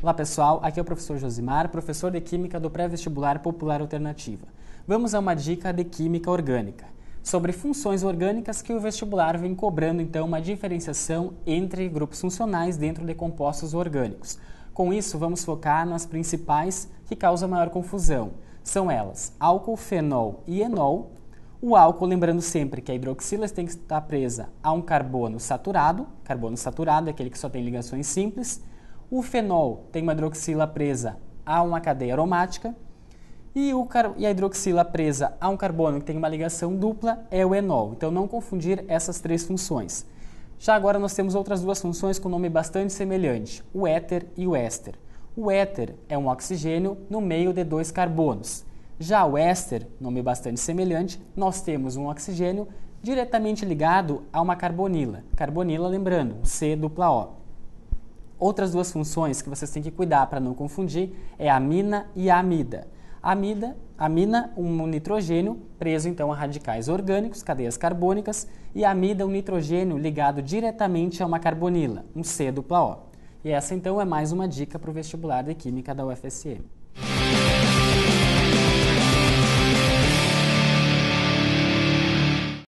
Olá pessoal, aqui é o professor Josimar, professor de Química do Pré-Vestibular Popular Alternativa. Vamos a uma dica de Química Orgânica, sobre funções orgânicas que o vestibular vem cobrando então uma diferenciação entre grupos funcionais dentro de compostos orgânicos. Com isso, vamos focar nas principais que causam maior confusão. São elas álcool, fenol e enol. O álcool, lembrando sempre que a hidroxila tem que estar presa a um carbono saturado, carbono saturado é aquele que só tem ligações simples, o fenol tem uma hidroxila presa a uma cadeia aromática e, o e a hidroxila presa a um carbono que tem uma ligação dupla é o enol. Então, não confundir essas três funções. Já agora nós temos outras duas funções com nome bastante semelhante, o éter e o éster. O éter é um oxigênio no meio de dois carbonos. Já o éster, nome bastante semelhante, nós temos um oxigênio diretamente ligado a uma carbonila. Carbonila, lembrando, C dupla O. Outras duas funções que vocês têm que cuidar para não confundir é a amina e a amida. A amida, amina, um nitrogênio preso então a radicais orgânicos, cadeias carbônicas, e a amida, um nitrogênio ligado diretamente a uma carbonila, um C dupla O. E essa então é mais uma dica para o vestibular de Química da UFSM.